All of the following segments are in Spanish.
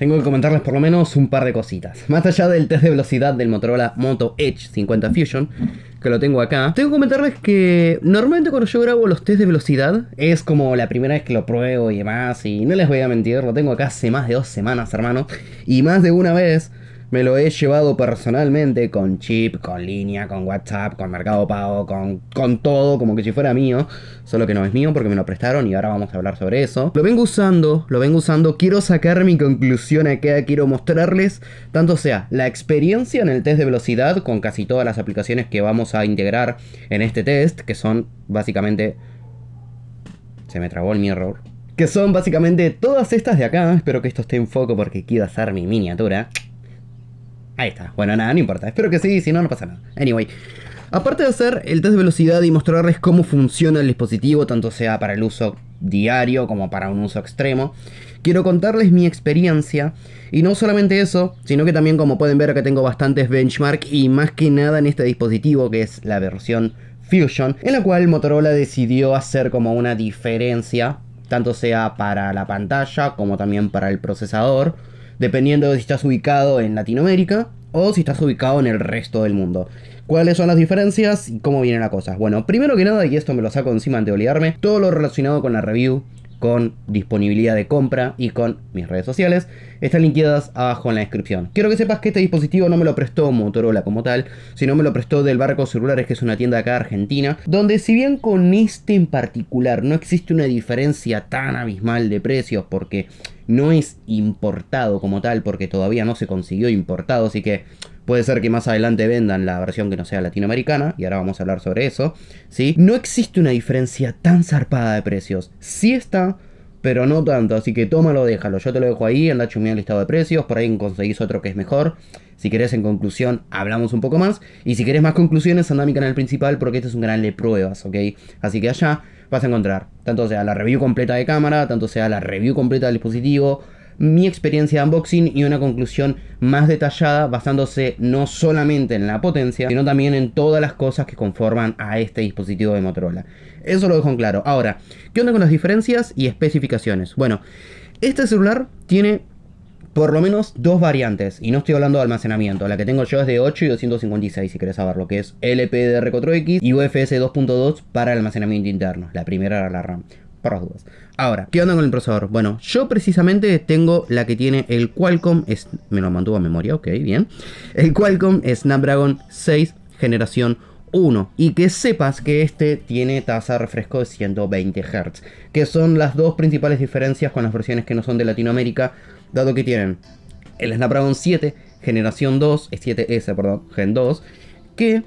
tengo que comentarles por lo menos un par de cositas. Más allá del test de velocidad del Motorola Moto Edge 50 Fusion, que lo tengo acá, tengo que comentarles que normalmente cuando yo grabo los test de velocidad es como la primera vez que lo pruebo y demás, y no les voy a mentir, lo tengo acá hace más de dos semanas, hermano, y más de una vez me lo he llevado personalmente con chip, con línea, con WhatsApp, con Mercado Pago, con, con todo, como que si fuera mío. Solo que no es mío porque me lo prestaron y ahora vamos a hablar sobre eso. Lo vengo usando, lo vengo usando. Quiero sacar mi conclusión acá, quiero mostrarles tanto sea la experiencia en el test de velocidad con casi todas las aplicaciones que vamos a integrar en este test, que son básicamente... Se me trabó el mi error que son básicamente todas estas de acá. Espero que esto esté en foco porque quiero hacer mi miniatura. Ahí está. Bueno, nada, no importa. Espero que sí, si no, no pasa nada. Anyway. Aparte de hacer el test de velocidad y mostrarles cómo funciona el dispositivo, tanto sea para el uso diario como para un uso extremo, quiero contarles mi experiencia. Y no solamente eso, sino que también como pueden ver acá tengo bastantes benchmark y más que nada en este dispositivo que es la versión Fusion, en la cual Motorola decidió hacer como una diferencia, tanto sea para la pantalla como también para el procesador dependiendo de si estás ubicado en Latinoamérica o si estás ubicado en el resto del mundo. ¿Cuáles son las diferencias y cómo viene la cosa? Bueno, primero que nada, y esto me lo saco encima antes de olvidarme, todo lo relacionado con la review con disponibilidad de compra y con mis redes sociales están linkeadas abajo en la descripción. Quiero que sepas que este dispositivo no me lo prestó Motorola como tal, sino me lo prestó del Barco Celulares, que es una tienda acá argentina, donde si bien con este en particular no existe una diferencia tan abismal de precios porque no es importado como tal, porque todavía no se consiguió importado, así que Puede ser que más adelante vendan la versión que no sea latinoamericana, y ahora vamos a hablar sobre eso, ¿sí? No existe una diferencia tan zarpada de precios. Sí está, pero no tanto, así que tómalo, déjalo. Yo te lo dejo ahí, anda la el listado de precios, por ahí conseguís otro que es mejor. Si querés, en conclusión, hablamos un poco más. Y si querés más conclusiones, anda a mi canal principal porque este es un canal de pruebas, ¿ok? Así que allá vas a encontrar tanto sea la review completa de cámara, tanto sea la review completa del dispositivo, mi experiencia de unboxing y una conclusión más detallada basándose no solamente en la potencia, sino también en todas las cosas que conforman a este dispositivo de Motorola. Eso lo dejo en claro. Ahora, ¿qué onda con las diferencias y especificaciones? Bueno, este celular tiene por lo menos dos variantes, y no estoy hablando de almacenamiento, la que tengo yo es de 8 y 256 si querés saber lo que es LPDR4X y UFS 2.2 para el almacenamiento interno, la primera era la RAM. Ahora, ¿qué onda con el procesador? Bueno, yo precisamente tengo la que tiene el Qualcomm, es, me lo mantuvo a memoria, ok, bien. El Qualcomm Snapdragon 6 generación 1 y que sepas que este tiene tasa de refresco de 120 Hz, que son las dos principales diferencias con las versiones que no son de Latinoamérica, dado que tienen el Snapdragon 7 generación 2, 7S, perdón, Gen 2, que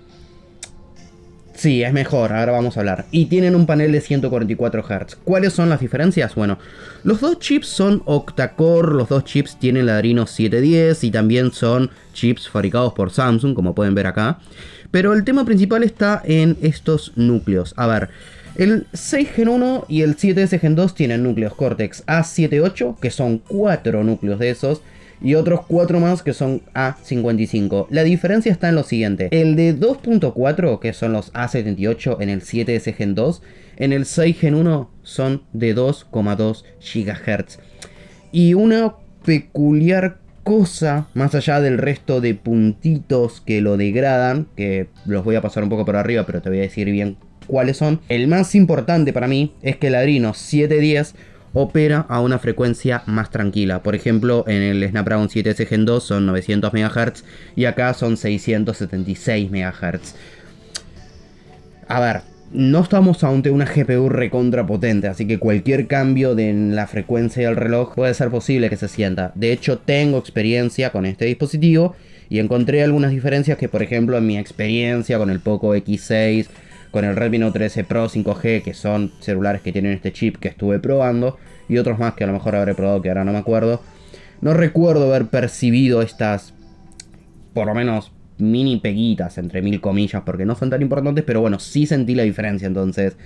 Sí, es mejor, ahora vamos a hablar. Y tienen un panel de 144 Hz. ¿Cuáles son las diferencias? Bueno, los dos chips son OctaCore. los dos chips tienen ladrino 710 y también son chips fabricados por Samsung, como pueden ver acá. Pero el tema principal está en estos núcleos. A ver, el 6 Gen 1 y el 7S Gen 2 tienen núcleos Cortex A78, que son cuatro núcleos de esos y otros 4 más que son A55. La diferencia está en lo siguiente, el de 2.4 que son los A78 en el 7S Gen 2, en el 6 Gen 1 son de 2,2 GHz. Y una peculiar cosa, más allá del resto de puntitos que lo degradan, que los voy a pasar un poco por arriba, pero te voy a decir bien cuáles son. El más importante para mí es que el ladrino 710 opera a una frecuencia más tranquila. Por ejemplo, en el Snapdragon 7S Gen 2 son 900 MHz y acá son 676 MHz. A ver, no estamos ante una GPU recontrapotente, así que cualquier cambio en la frecuencia del reloj puede ser posible que se sienta. De hecho, tengo experiencia con este dispositivo y encontré algunas diferencias que, por ejemplo, en mi experiencia con el Poco X6 con el Redmi Note 13 Pro 5G, que son celulares que tienen este chip que estuve probando, y otros más que a lo mejor habré probado que ahora no me acuerdo, no recuerdo haber percibido estas, por lo menos, mini peguitas, entre mil comillas, porque no son tan importantes, pero bueno, sí sentí la diferencia, entonces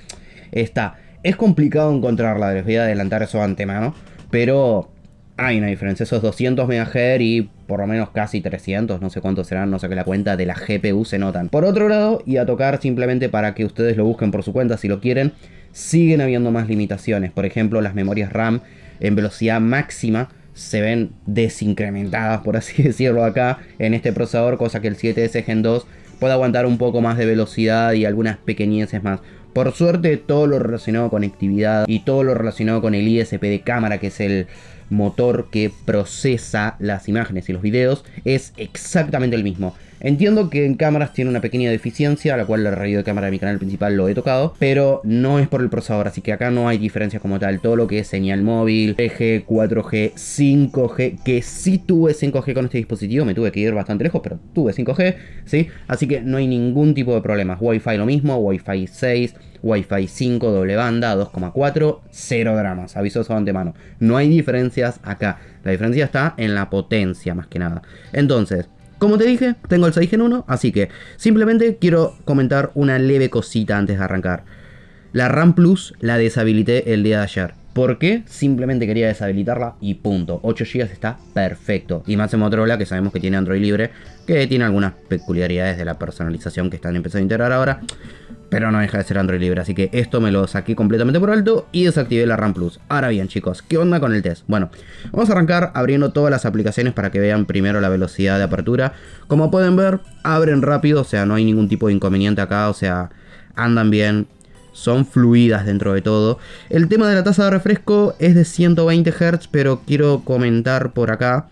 está. Es complicado encontrarla, les voy a adelantar eso antemano, pero hay una diferencia, esos 200 MHz y por lo menos casi 300, no sé cuántos serán, no sé qué la cuenta, de la GPU se notan. Por otro lado, y a tocar simplemente para que ustedes lo busquen por su cuenta si lo quieren, siguen habiendo más limitaciones. Por ejemplo, las memorias RAM en velocidad máxima se ven desincrementadas, por así decirlo acá, en este procesador, cosa que el 7S Gen 2 puede aguantar un poco más de velocidad y algunas pequeñeces más. Por suerte, todo lo relacionado con conectividad y todo lo relacionado con el ISP de cámara, que es el, motor que procesa las imágenes y los videos es exactamente el mismo. Entiendo que en cámaras tiene una pequeña deficiencia, a la cual la radio de cámara de mi canal principal lo he tocado, pero no es por el procesador, así que acá no hay diferencias como tal. Todo lo que es señal móvil, 3 4G, 5G, que sí tuve 5G con este dispositivo, me tuve que ir bastante lejos, pero tuve 5G, ¿sí? Así que no hay ningún tipo de problemas. Wi-Fi lo mismo, Wi-Fi 6, Wi-Fi 5, doble banda, 2,4, cero dramas, aviso de antemano. No hay diferencias acá, la diferencia está en la potencia más que nada. Entonces, como te dije, tengo el 6 1, así que simplemente quiero comentar una leve cosita antes de arrancar. La RAM Plus la deshabilité el día de ayer. ¿Por qué? Simplemente quería deshabilitarla y punto. 8 GB está perfecto. Y más en Motorola, que sabemos que tiene Android libre, que tiene algunas peculiaridades de la personalización que están empezando a integrar ahora pero no deja de ser Android libre, así que esto me lo saqué completamente por alto y desactivé la RAM Plus. Ahora bien chicos, ¿qué onda con el test? Bueno, vamos a arrancar abriendo todas las aplicaciones para que vean primero la velocidad de apertura. Como pueden ver, abren rápido, o sea, no hay ningún tipo de inconveniente acá, o sea, andan bien, son fluidas dentro de todo. El tema de la tasa de refresco es de 120 Hz, pero quiero comentar por acá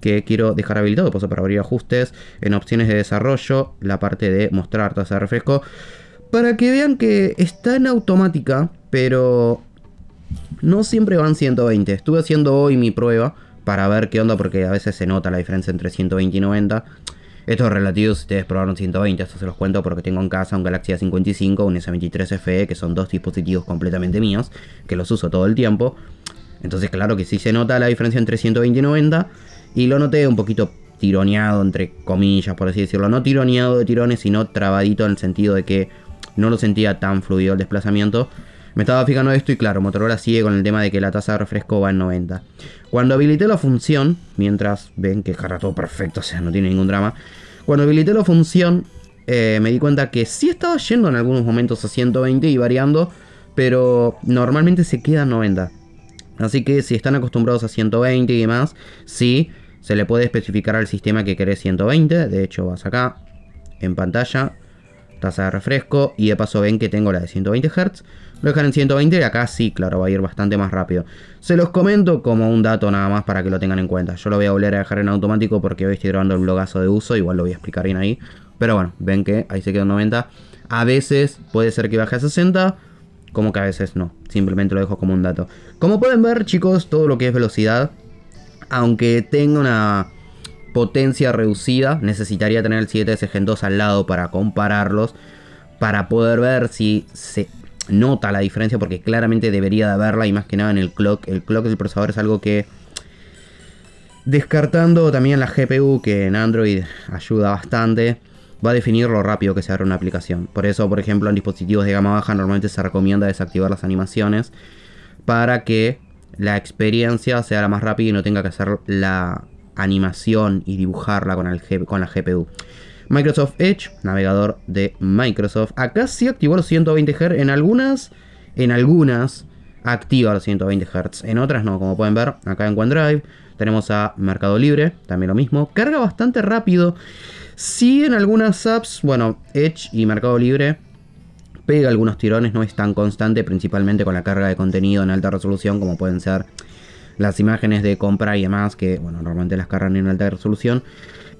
que quiero dejar habilitado, eso para abrir ajustes, en opciones de desarrollo, la parte de mostrar tasa de refresco para que vean que está en automática, pero no siempre van 120. Estuve haciendo hoy mi prueba para ver qué onda, porque a veces se nota la diferencia entre 120 y 90. Estos relativos, si ustedes probaron 120, esto se los cuento porque tengo en casa un Galaxy A55, un S23 FE, que son dos dispositivos completamente míos, que los uso todo el tiempo. Entonces, claro que sí se nota la diferencia entre 120 y 90, y lo noté un poquito tironeado, entre comillas, por así decirlo. No tironeado de tirones, sino trabadito en el sentido de que no lo sentía tan fluido el desplazamiento. Me estaba fijando esto y claro, Motorola sigue con el tema de que la tasa de refresco va en 90. Cuando habilité la función, mientras ven que carga todo perfecto, o sea, no tiene ningún drama. Cuando habilité la función, eh, me di cuenta que sí estaba yendo en algunos momentos a 120 y variando, pero normalmente se queda en 90. Así que si están acostumbrados a 120 y demás, sí, se le puede especificar al sistema que querés 120. De hecho, vas acá, en pantalla, tasa de refresco y de paso ven que tengo la de 120 Hz. Lo dejan en 120 y acá sí, claro, va a ir bastante más rápido. Se los comento como un dato nada más para que lo tengan en cuenta. Yo lo voy a volver a dejar en automático porque hoy estoy grabando el blogazo de uso, igual lo voy a explicar bien ahí. Pero bueno, ven que ahí se quedó en 90. A veces puede ser que baje a 60, como que a veces no. Simplemente lo dejo como un dato. Como pueden ver, chicos, todo lo que es velocidad, aunque tenga una potencia reducida. Necesitaría tener el 7S 2 al lado para compararlos. Para poder ver si se nota la diferencia. Porque claramente debería de haberla. Y más que nada en el clock. El clock del procesador es algo que... Descartando también la GPU que en Android ayuda bastante. Va a definir lo rápido que se abre una aplicación. Por eso, por ejemplo, en dispositivos de gama baja normalmente se recomienda desactivar las animaciones. Para que la experiencia sea la más rápida y no tenga que hacer la animación y dibujarla con, el, con la GPU. Microsoft Edge, navegador de Microsoft. Acá sí activó los 120 Hz en algunas, en algunas activa los 120 Hz, en otras no, como pueden ver acá en OneDrive. Tenemos a Mercado Libre, también lo mismo. Carga bastante rápido. Sí, en algunas apps, bueno, Edge y Mercado Libre pega algunos tirones, no es tan constante, principalmente con la carga de contenido en alta resolución como pueden ser las imágenes de compra y demás, que bueno, normalmente las cargan en alta resolución.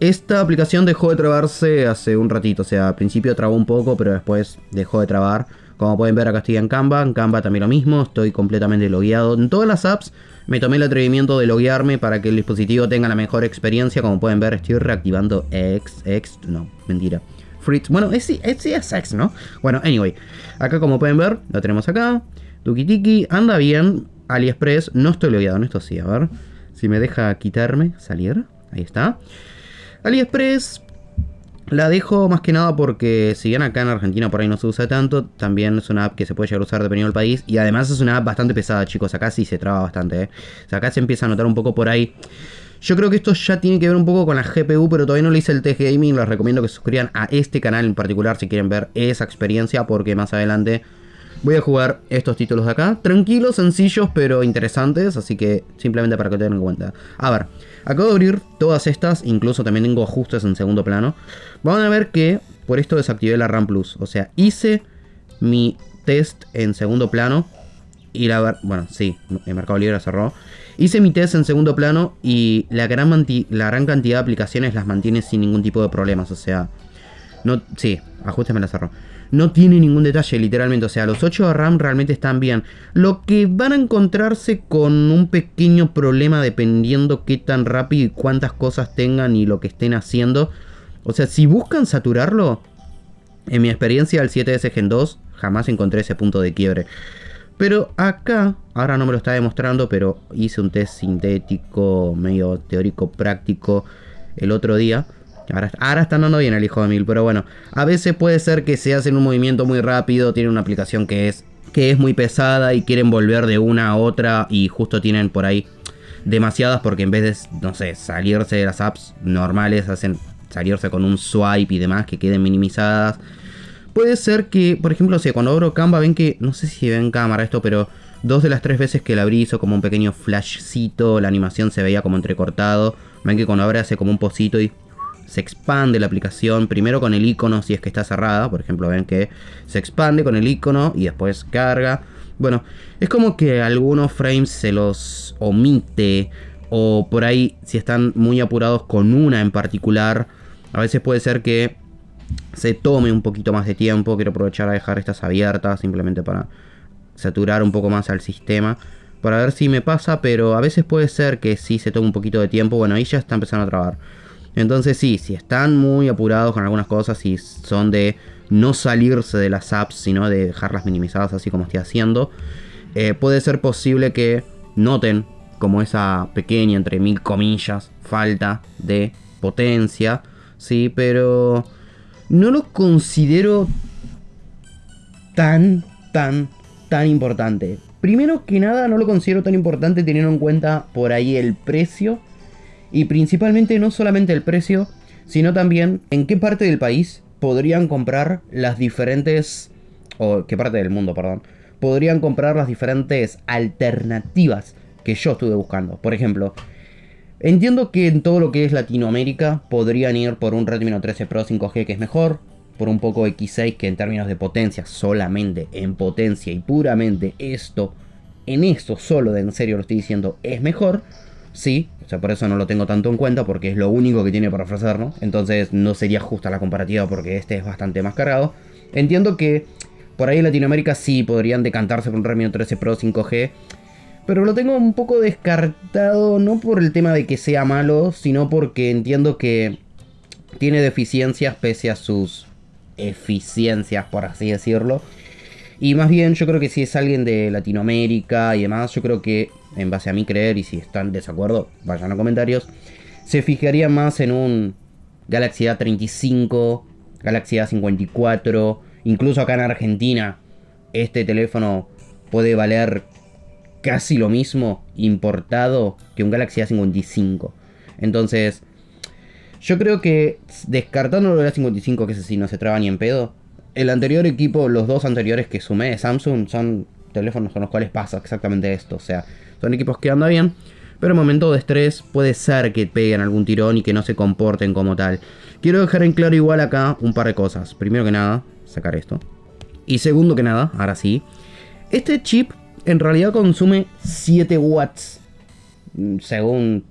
Esta aplicación dejó de trabarse hace un ratito, o sea, al principio trabó un poco, pero después dejó de trabar. Como pueden ver acá estoy en Canva, en Canva también lo mismo, estoy completamente logueado. En todas las apps me tomé el atrevimiento de loguearme para que el dispositivo tenga la mejor experiencia. Como pueden ver estoy reactivando X, X, no, mentira. Fritz, bueno, es, es, es X, ¿no? Bueno, anyway, acá como pueden ver, lo tenemos acá. Tiki, anda bien, AliExpress. No estoy logueado en esto, sí, a ver. Si me deja quitarme, salir. Ahí está. AliExpress. La dejo más que nada porque si bien acá en Argentina por ahí no se usa tanto, también es una app que se puede llegar a usar dependiendo del país. Y además es una app bastante pesada, chicos. Acá sí se traba bastante. Eh. O sea, acá se empieza a notar un poco por ahí. Yo creo que esto ya tiene que ver un poco con la GPU, pero todavía no le hice el test gaming. Les recomiendo que suscriban a este canal en particular si quieren ver esa experiencia, porque más adelante Voy a jugar estos títulos de acá. Tranquilos, sencillos, pero interesantes. Así que simplemente para que lo tengan en cuenta. A ver, acabo de abrir todas estas. Incluso también tengo ajustes en segundo plano. Van a ver que por esto desactivé la RAM Plus. O sea, hice mi test en segundo plano. Y la verdad, bueno, sí, el Mercado Libre cerró. Hice mi test en segundo plano y la gran, la gran cantidad de aplicaciones las mantiene sin ningún tipo de problemas. O sea, no, sí, ajustes me la cerró no tiene ningún detalle, literalmente. O sea, los 8 de RAM realmente están bien. Lo que van a encontrarse con un pequeño problema dependiendo qué tan rápido y cuántas cosas tengan y lo que estén haciendo. O sea, si buscan saturarlo, en mi experiencia el 7S Gen 2 jamás encontré ese punto de quiebre. Pero acá, ahora no me lo está demostrando, pero hice un test sintético, medio teórico práctico el otro día. Ahora, está andando bien el hijo de mil, pero bueno. A veces puede ser que se hacen un movimiento muy rápido, tienen una aplicación que es, que es muy pesada y quieren volver de una a otra y justo tienen por ahí demasiadas porque en vez de, no sé, salirse de las apps normales, hacen salirse con un swipe y demás que queden minimizadas. Puede ser que, por ejemplo, o cuando abro Canva, ven que, no sé si ven cámara esto, pero dos de las tres veces que la abrí hizo como un pequeño flashcito, la animación se veía como entrecortado. Ven que cuando abre hace como un pocito y se expande la aplicación primero con el icono si es que está cerrada, por ejemplo, ven que se expande con el icono y después carga. Bueno, es como que algunos frames se los omite o por ahí si están muy apurados con una en particular, a veces puede ser que se tome un poquito más de tiempo, quiero aprovechar a dejar estas abiertas simplemente para saturar un poco más al sistema para ver si me pasa, pero a veces puede ser que si sí se tome un poquito de tiempo, bueno, ahí ya está empezando a trabar. Entonces sí, si están muy apurados con algunas cosas y son de no salirse de las apps, sino de dejarlas minimizadas así como estoy haciendo, eh, puede ser posible que noten como esa pequeña, entre mil comillas, falta de potencia, sí, pero no lo considero tan, tan, tan importante. Primero que nada, no lo considero tan importante teniendo en cuenta por ahí el precio y principalmente no solamente el precio, sino también en qué parte del país podrían comprar las diferentes, o qué parte del mundo, perdón, podrían comprar las diferentes alternativas que yo estuve buscando. Por ejemplo, entiendo que en todo lo que es Latinoamérica podrían ir por un Redmi Note 13 Pro 5G que es mejor, por un poco X6 que en términos de potencia, solamente en potencia y puramente esto, en esto solo de en serio lo estoy diciendo, es mejor sí, o sea, por eso no lo tengo tanto en cuenta, porque es lo único que tiene para ofrecernos. Entonces no sería justa la comparativa porque este es bastante más cargado. Entiendo que por ahí en Latinoamérica sí podrían decantarse por un Redmi Note 13 Pro 5G. Pero lo tengo un poco descartado, no por el tema de que sea malo, sino porque entiendo que tiene deficiencias pese a sus eficiencias, por así decirlo. Y más bien yo creo que si es alguien de Latinoamérica y demás, yo creo que en base a mi creer, y si están de desacuerdo, vayan a comentarios, se fijaría más en un Galaxy A35, Galaxy A54, incluso acá en Argentina, este teléfono puede valer casi lo mismo importado que un Galaxy A55. Entonces, yo creo que descartando el A55, que ese sí no se traba ni en pedo, el anterior equipo, los dos anteriores que sumé de Samsung, son teléfonos con los cuales pasa exactamente esto. O sea, son equipos que andan bien. Pero en momento de estrés puede ser que peguen algún tirón y que no se comporten como tal. Quiero dejar en claro igual acá un par de cosas. Primero que nada, sacar esto. Y segundo que nada, ahora sí. Este chip en realidad consume 7 watts. Mm, según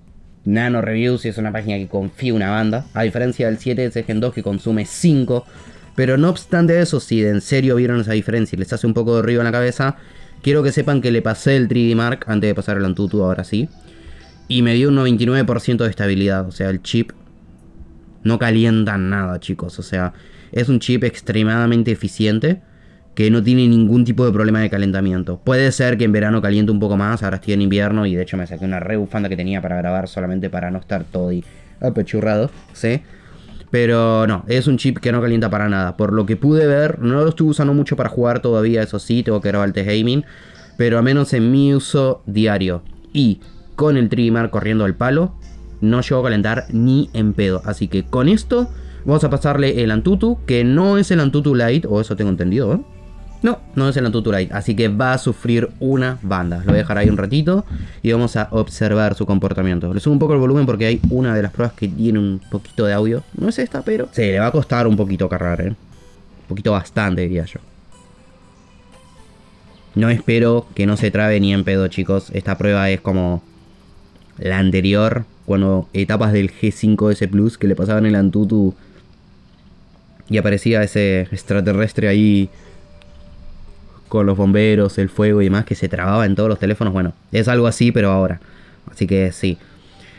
Nano Reviews, es una página que confía una banda. A diferencia del 7 de Gen 2 que consume 5. Pero no obstante eso, si de en serio vieron esa diferencia y les hace un poco de ruido en la cabeza, Quiero que sepan que le pasé el 3D Mark antes de pasar el Antutu, ahora sí. Y me dio un 99% de estabilidad. O sea, el chip no calienta nada, chicos. O sea, es un chip extremadamente eficiente que no tiene ningún tipo de problema de calentamiento. Puede ser que en verano caliente un poco más, ahora estoy en invierno y de hecho me saqué una rebufanda que tenía para grabar solamente para no estar todo y apechurrado, ¿sí? Pero no, es un chip que no calienta para nada. Por lo que pude ver, no lo estuve usando mucho para jugar todavía, eso sí, tengo que grabar el test gaming. Pero al menos en mi uso diario. Y con el trimar corriendo al palo, no llegó a calentar ni en pedo. Así que con esto vamos a pasarle el Antutu, que no es el Antutu Light, o eso tengo entendido, ¿eh? No, no es el AnTuTu Light, así que va a sufrir una banda. Lo voy a dejar ahí un ratito y vamos a observar su comportamiento. Le subo un poco el volumen porque hay una de las pruebas que tiene un poquito de audio. No es esta, pero... Sí, le va a costar un poquito cargar, ¿eh? Un poquito bastante, diría yo. No espero que no se trabe ni en pedo, chicos. Esta prueba es como la anterior, cuando etapas del G5S Plus que le pasaban el Antutu y aparecía ese extraterrestre ahí con los bomberos, el fuego y demás que se trababa en todos los teléfonos. Bueno, es algo así, pero ahora. Así que sí.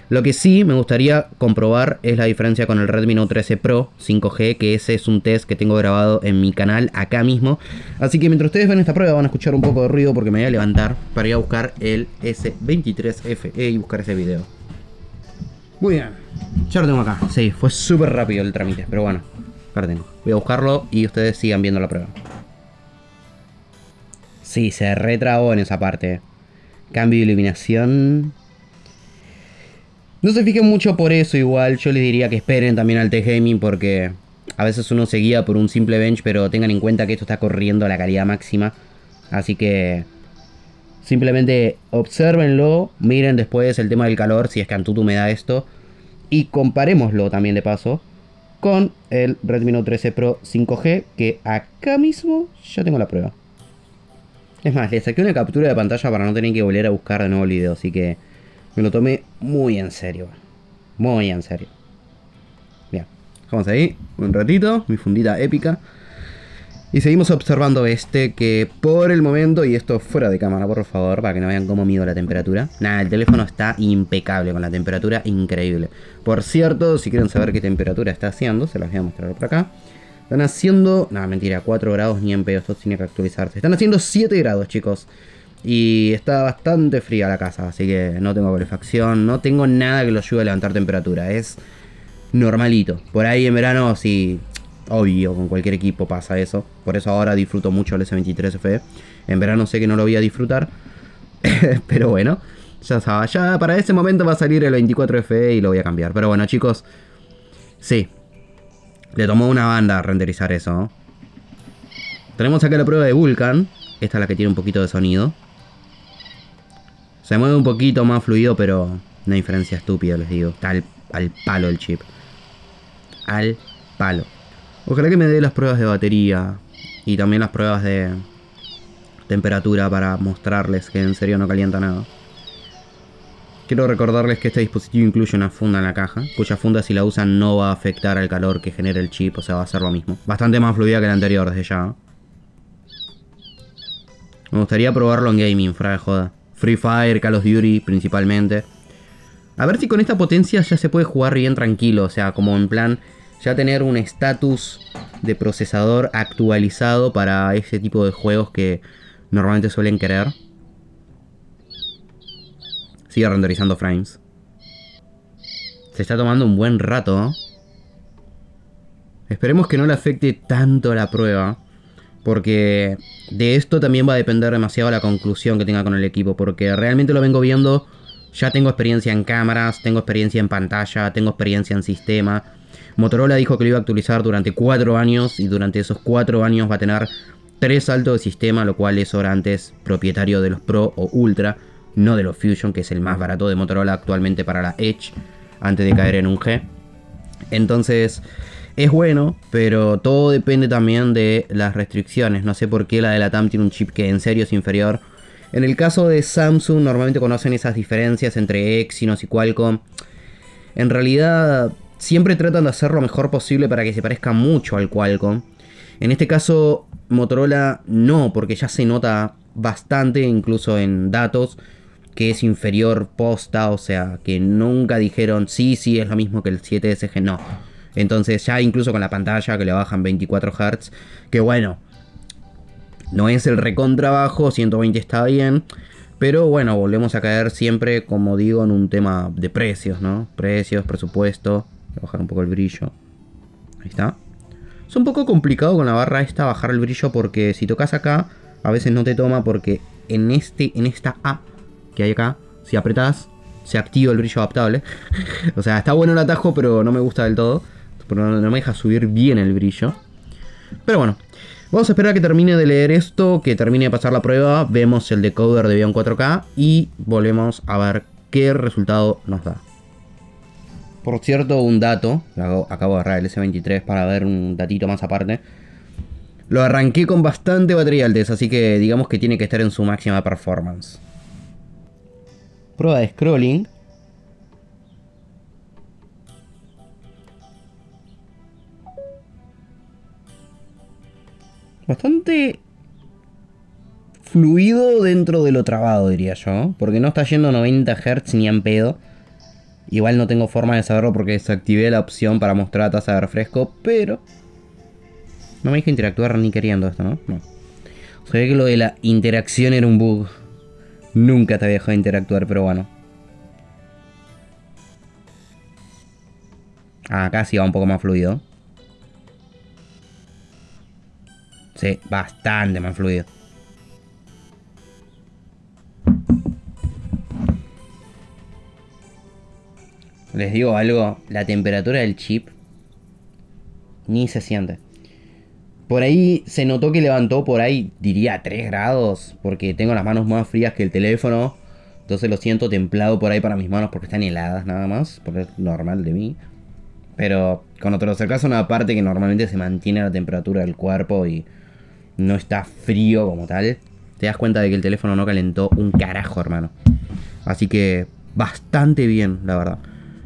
Lo que sí me gustaría comprobar es la diferencia con el Redmi Note 13 Pro 5G, que ese es un test que tengo grabado en mi canal acá mismo. Así que mientras ustedes ven esta prueba van a escuchar un poco de ruido porque me voy a levantar para ir a buscar el S23FE y buscar ese video. Muy bien, ya lo tengo acá. Sí, fue súper rápido el trámite, pero bueno, ya tengo. Voy a buscarlo y ustedes sigan viendo la prueba. Sí, se retrabó en esa parte. Cambio de iluminación. No se fijen mucho por eso, igual. Yo les diría que esperen también al T-Gaming porque a veces uno se guía por un simple bench, pero tengan en cuenta que esto está corriendo a la calidad máxima. Así que simplemente observenlo, miren después el tema del calor, si es que Antutu me da esto, y comparémoslo también de paso con el Redmi Note 13 Pro 5G, que acá mismo ya tengo la prueba. Es más, le saqué una captura de pantalla para no tener que volver a buscar de nuevo el video, así que me lo tomé muy en serio. Muy en serio. Bien, dejamos ahí un ratito, mi fundita épica. Y seguimos observando este que por el momento, y esto fuera de cámara por favor, para que no vean cómo mido la temperatura. Nada, el teléfono está impecable, con la temperatura increíble. Por cierto, si quieren saber qué temperatura está haciendo, se las voy a mostrar por acá. Están haciendo... No, mentira, 4 grados ni en pedo, tiene que actualizarse. Están haciendo 7 grados, chicos. Y está bastante fría la casa, así que no tengo calefacción, no tengo nada que lo ayude a levantar temperatura. Es normalito. Por ahí en verano sí, obvio, con cualquier equipo pasa eso. Por eso ahora disfruto mucho el S23FE. En verano sé que no lo voy a disfrutar, pero bueno. Ya sabes, ya para ese momento va a salir el 24FE y lo voy a cambiar. Pero bueno, chicos, sí, le tomó una banda renderizar eso. Tenemos acá la prueba de Vulcan. Esta es la que tiene un poquito de sonido. Se mueve un poquito más fluido, pero una diferencia estúpida, les digo. Está al, al palo el chip. Al palo. Ojalá que me dé las pruebas de batería y también las pruebas de temperatura para mostrarles que en serio no calienta nada. Quiero recordarles que este dispositivo incluye una funda en la caja, cuya funda si la usan no va a afectar al calor que genera el chip, o sea, va a ser lo mismo. Bastante más fluida que la anterior desde ya. Me gustaría probarlo en gaming, fra de joda. Free Fire, Call of Duty principalmente. A ver si con esta potencia ya se puede jugar bien tranquilo, o sea, como en plan ya tener un estatus de procesador actualizado para ese tipo de juegos que normalmente suelen querer. Sigue renderizando frames. Se está tomando un buen rato. Esperemos que no le afecte tanto la prueba. Porque de esto también va a depender demasiado la conclusión que tenga con el equipo. Porque realmente lo vengo viendo. Ya tengo experiencia en cámaras, tengo experiencia en pantalla, tengo experiencia en sistema. Motorola dijo que lo iba a actualizar durante 4 años y durante esos 4 años va a tener tres saltos de sistema, lo cual es ahora antes propietario de los Pro o Ultra no de los Fusion, que es el más barato de Motorola actualmente para la Edge, antes de caer en un G. Entonces, es bueno, pero todo depende también de las restricciones. No sé por qué la de la TAM tiene un chip que en serio es inferior. En el caso de Samsung, normalmente conocen esas diferencias entre Exynos y Qualcomm. En realidad, siempre tratan de hacer lo mejor posible para que se parezca mucho al Qualcomm. En este caso, Motorola no, porque ya se nota bastante, incluso en datos, que es inferior posta, o sea, que nunca dijeron, sí, sí, es lo mismo que el 7SG, no. Entonces ya incluso con la pantalla que le bajan 24 Hz, que bueno, no es el recontrabajo, 120 está bien, pero bueno, volvemos a caer siempre, como digo, en un tema de precios, ¿no? Precios, presupuesto, bajar un poco el brillo. Ahí está. Es un poco complicado con la barra esta bajar el brillo porque si tocas acá, a veces no te toma porque en, este, en esta app que hay acá. Si apretás, se activa el brillo adaptable. o sea, está bueno el atajo, pero no me gusta del todo. no, me deja subir bien el brillo. Pero bueno, Vamos a esperar a que termine de leer esto, que termine de pasar la prueba, vemos el decoder de Bion 4K y volvemos a ver qué resultado nos da. Por cierto, un dato, acabo de agarrar el S23 para ver un datito más aparte. Lo arranqué con bastante batería altes, así que digamos que tiene que estar en su máxima performance. Prueba de scrolling. Bastante fluido dentro de lo trabado, diría yo. Porque no está yendo 90 Hz ni en pedo. Igual no tengo forma de saberlo porque desactivé la opción para mostrar tasa de refresco, pero... No me deja interactuar ni queriendo esto, ¿no? No. sea que lo de la interacción era un bug. Nunca te había dejado de interactuar, pero bueno. Acá sí va un poco más fluido. Sí, bastante más fluido. Les digo algo, la temperatura del chip ni se siente. Por ahí se notó que levantó por ahí, diría 3 grados, porque tengo las manos más frías que el teléfono. Entonces lo siento templado por ahí para mis manos porque están heladas nada más, porque es normal de mí. Pero cuando te lo acercas a una parte que normalmente se mantiene a la temperatura del cuerpo y no está frío como tal, te das cuenta de que el teléfono no calentó un carajo, hermano. Así que bastante bien, la verdad.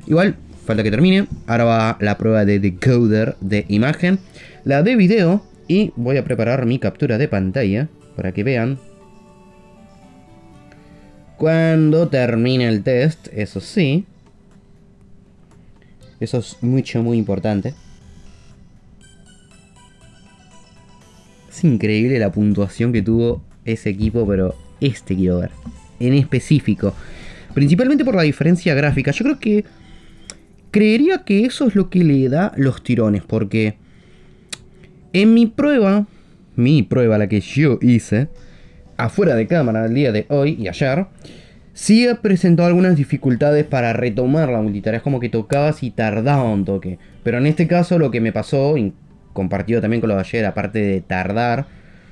Igual, falta que termine. Ahora va la prueba de decoder de imagen. La de video y voy a preparar mi captura de pantalla para que vean. Cuando termine el test, eso sí. Eso es mucho, muy importante. Es increíble la puntuación que tuvo ese equipo, pero este quiero ver. En específico. Principalmente por la diferencia gráfica. Yo creo que... Creería que eso es lo que le da los tirones, porque en mi prueba, mi prueba, la que yo hice, afuera de cámara el día de hoy y ayer, sí presentó algunas dificultades para retomar la multitarea. Es como que tocaba y tardaba un toque. Pero en este caso lo que me pasó, y compartido también con los de ayer, aparte de tardar,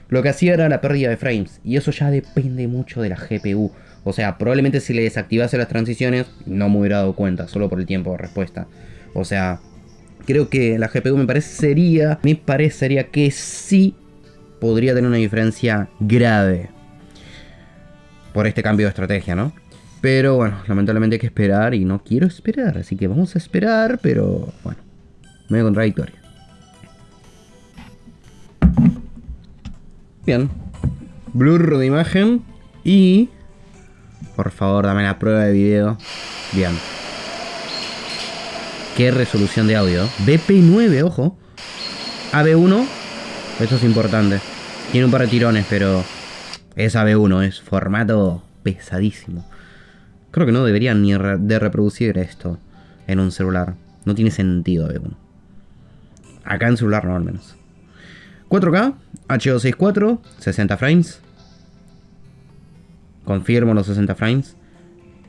lo que hacía era la pérdida de frames. Y eso ya depende mucho de la GPU. O sea, probablemente si le desactivase las transiciones, no me hubiera dado cuenta, solo por el tiempo de respuesta. O sea, creo que la GPU me parecería, me parecería que sí podría tener una diferencia grave por este cambio de estrategia, ¿no? Pero bueno, lamentablemente hay que esperar y no quiero esperar, así que vamos a esperar, pero bueno, medio contradictorio. Bien, Blurro de imagen y por favor dame la prueba de video. Bien. Qué resolución de audio. BP9, ojo. AB1. Eso es importante. Tiene un par de tirones, pero es AB1. Es formato pesadísimo. Creo que no deberían ni de reproducir esto en un celular. No tiene sentido AB1. Acá en celular no, al menos. 4K, H264, 60 frames. Confirmo los 60 frames.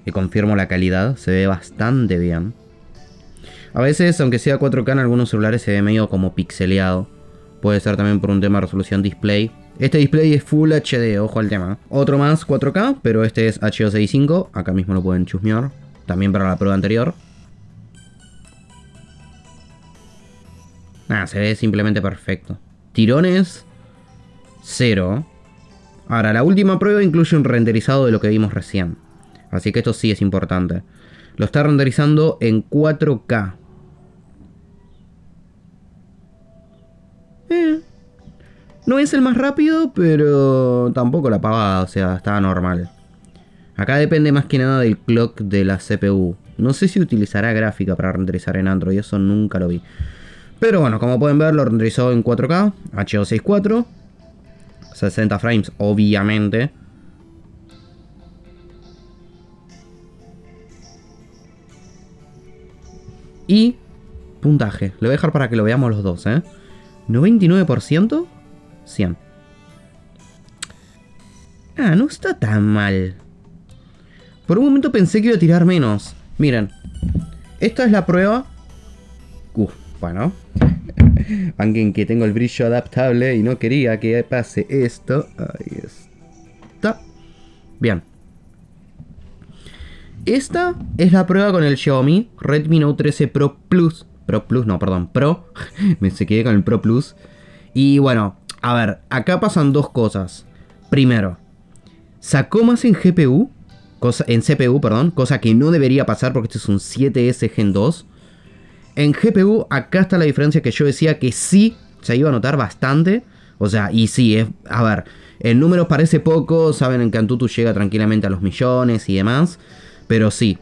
Y confirmo la calidad. Se ve bastante bien. A veces, aunque sea 4K en algunos celulares se ve medio como pixeleado. Puede ser también por un tema de resolución display. Este display es Full HD, ojo al tema. ¿eh? Otro más 4K, pero este es h 65 Acá mismo lo pueden chusmear. También para la prueba anterior. Nada, se ve simplemente perfecto. Tirones, cero. Ahora, la última prueba incluye un renderizado de lo que vimos recién. Así que esto sí es importante. Lo está renderizando en 4K. Eh. no es el más rápido, pero tampoco la pavada, o sea, está normal. Acá depende más que nada del clock de la CPU. No sé si utilizará gráfica para renderizar en Android, eso nunca lo vi. Pero bueno, como pueden ver, lo renderizó en 4K, h 64 60 frames, obviamente. Y puntaje, lo voy a dejar para que lo veamos los dos, ¿eh? ¿99%? 100. Ah, no está tan mal. Por un momento pensé que iba a tirar menos. Miren. Esta es la prueba. Uf, uh, bueno. Alguien que tengo el brillo adaptable y no quería que pase esto. Ahí está. Bien. Esta es la prueba con el Xiaomi Redmi Note 13 Pro Plus Pro Plus, no, perdón, Pro. Me se quedé con el Pro Plus. Y bueno, a ver, acá pasan dos cosas. Primero, sacó más en GPU, cosa, en CPU, perdón, cosa que no debería pasar porque este es un 7S Gen 2. En GPU, acá está la diferencia que yo decía que sí se iba a notar bastante. O sea, y sí, es, a ver, el número parece poco, saben, en Antutu llega tranquilamente a los millones y demás, pero sí,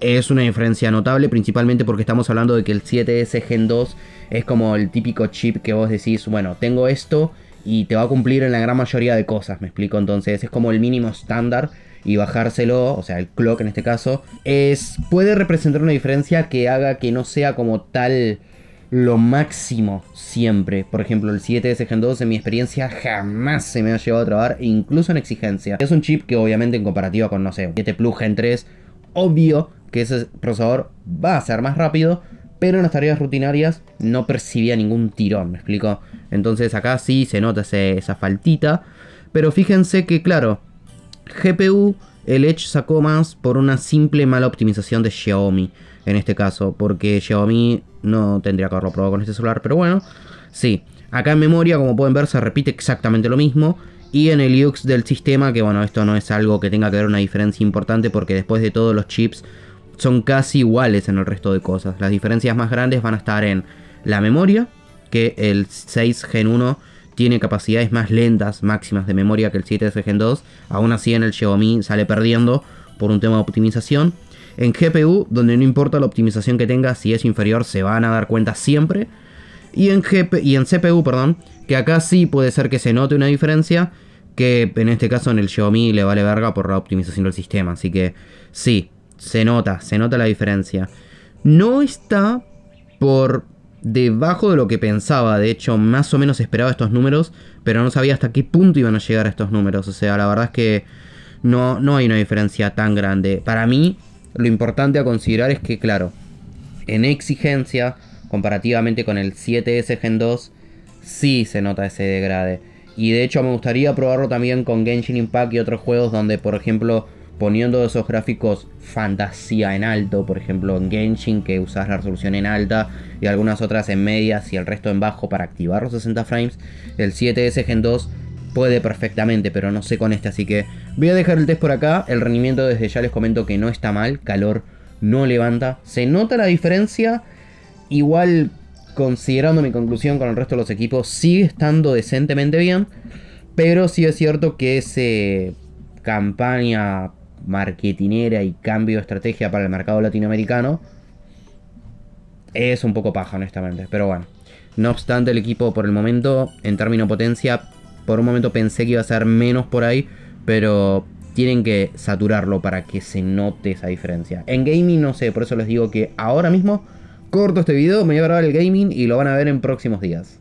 es una diferencia notable, principalmente porque estamos hablando de que el 7S Gen 2 es como el típico chip que vos decís, bueno, tengo esto y te va a cumplir en la gran mayoría de cosas, me explico. Entonces es como el mínimo estándar y bajárselo, o sea, el clock en este caso, es, puede representar una diferencia que haga que no sea como tal lo máximo siempre. Por ejemplo, el 7S Gen 2 en mi experiencia jamás se me ha llevado a trabar, incluso en exigencia. Es un chip que obviamente en comparativa con, no sé, 7 Plus Gen 3, obvio que ese procesador va a ser más rápido, pero en las tareas rutinarias no percibía ningún tirón, ¿me explico? Entonces acá sí se nota esa faltita, pero fíjense que claro, GPU el Edge sacó más por una simple mala optimización de Xiaomi en este caso, porque Xiaomi no tendría que haberlo probado con este celular, pero bueno, sí. Acá en memoria, como pueden ver, se repite exactamente lo mismo. Y en el UX del sistema, que bueno, esto no es algo que tenga que ver una diferencia importante, porque después de todos los chips son casi iguales en el resto de cosas. Las diferencias más grandes van a estar en la memoria, que el 6 Gen 1 tiene capacidades más lentas máximas de memoria que el 7 Gen 2. Aún así en el Xiaomi sale perdiendo por un tema de optimización. En GPU, donde no importa la optimización que tenga, si es inferior se van a dar cuenta siempre. Y en, y en CPU, perdón, que acá sí puede ser que se note una diferencia, que en este caso en el Xiaomi le vale verga por la optimización del sistema. Así que sí, se nota, se nota la diferencia. No está por debajo de lo que pensaba, de hecho más o menos esperaba estos números, pero no sabía hasta qué punto iban a llegar estos números, o sea, la verdad es que no, no hay una diferencia tan grande. Para mí, lo importante a considerar es que, claro, en exigencia, comparativamente con el 7S Gen 2, sí se nota ese degrade. Y de hecho me gustaría probarlo también con Genshin Impact y otros juegos donde, por ejemplo, poniendo esos gráficos fantasía en alto, por ejemplo en Genshin que usas la resolución en alta y algunas otras en medias y el resto en bajo para activar los 60 frames, el 7S Gen 2 puede perfectamente, pero no sé con este, así que voy a dejar el test por acá, el rendimiento desde ya les comento que no está mal, calor no levanta, se nota la diferencia, igual considerando mi conclusión con el resto de los equipos, sigue estando decentemente bien, pero sí es cierto que ese campaña marketinera y cambio de estrategia para el mercado latinoamericano, es un poco paja, honestamente. Pero bueno. No obstante, el equipo por el momento, en términos potencia, por un momento pensé que iba a ser menos por ahí, pero tienen que saturarlo para que se note esa diferencia. En gaming no sé, por eso les digo que ahora mismo corto este video, me voy a grabar el gaming y lo van a ver en próximos días.